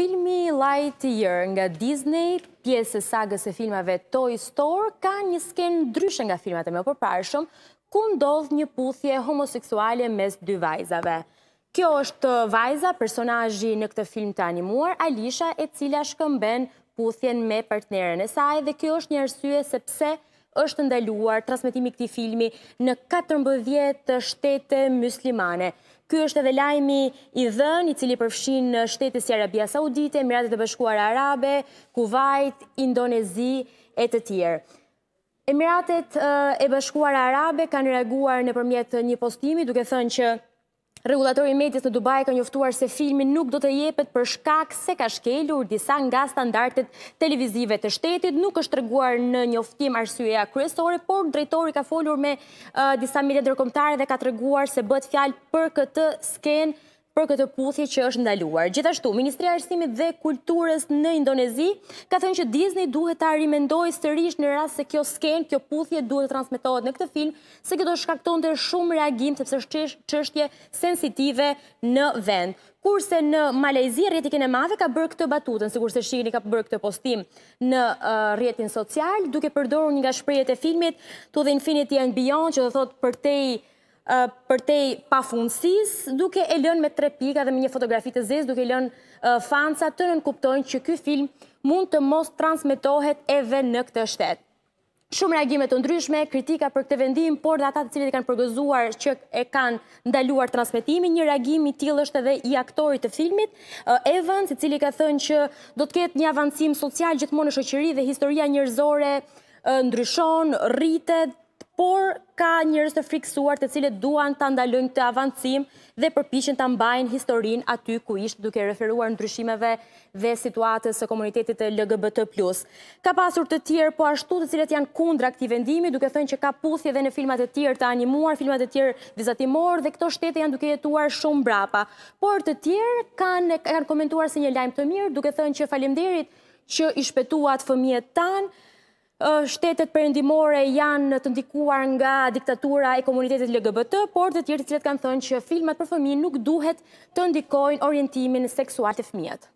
Filmi Lightyear nga Disney, pjesë e sagës e filmave Toy Store, ka një skenë dryshë nga filmat e me përparshëm, ku ndodhë një puthje homoseksuale mes dy vajzave. Kjo është vajza, personajji në këtë film të animuar, Alisha e cila shkëmben puthjen me partnerën e saj, dhe kjo është një arsye sepse është ndaluar transmitimi këti filmi në 14 shtete muslimane. Ky është edhe lajmi i dhën, i cili përfshin në shtetës i Arabia Saudite, Emiratet e Bashkuara Arabe, Kuwait, Indonezi e të tjerë. Emiratet e Bashkuara Arabe kanë reaguar nëpërmjet një postimi duke thënë që Regulatori medjes në Dubai ka njoftuar se filmin nuk do të jepet për shkak se ka shkelur disa nga standartet televizive të shtetit, nuk është rëguar në njoftim arsyeja kryesore, por drejtori ka folur me uh, disa media dërkomtare dhe ka të rëguar se bët fjal për këtë skenë për këtë puthje që është ndaluar. Gjithashtu, Ministri Arsimit dhe Kulturës në Indonezi ka thënë që Disney duhet ta rimendoj sërish në rrasë se kjo skenë, kjo puthje duhet të transmitohet në këtë film, se këtë shkakton të shumë reagim, sepse është qështje sensitive në vend. Kurse në Malezi, rjetikin e madhe ka bërë këtë batutën, si se shini ka bërë këtë postim në rjetin social, duke përdoru një nga shprejet e filmit, të dhe Infinity and Beyond, që dhe thot për te përtej pa funësis, duke e lën me tre pika dhe me një fotografi të zez, duke e lën fansa të nënkuptojnë që këj film mund të mos transmitohet edhe në këtë shtetë. Shumë reagimet të ndryshme, kritika për këtë vendim, por dhe ata të cilët i kanë përgëzuar që e kanë ndaluar transmitimi, një reagimi tjilë është edhe i aktorit të filmit, Evan, si cili ka thënë që do të ketë një avancim social gjithmonë në shëqëri dhe historia njërzore ndryshon, rritet, por ka njërës të friksuar të cilët duan të andalën të avancim dhe përpishin të mbajnë historin aty ku ishtë duke referuar në ndryshimeve dhe situatës së komunitetit të LGBT+. Ka pasur të tjerë, po ashtu të cilët janë kundra këti vendimi, duke thënë që ka puthje dhe në filmat të tjerë të animuar, filmat të tjerë vizatimor dhe këto shtete janë duke jetuar shumë brapa. Por të tjerë kanë, komentuar se një lajmë të mirë, duke thënë që falimderit që i shpetuat fëmijet tanë, shtetet përëndimore janë të ndikuar nga diktatura e komunitetet LGBT, por dhe tjertë të kanë thënë që filmat për fëmi nuk duhet të ndikojnë orientimin seksual të fëmijat.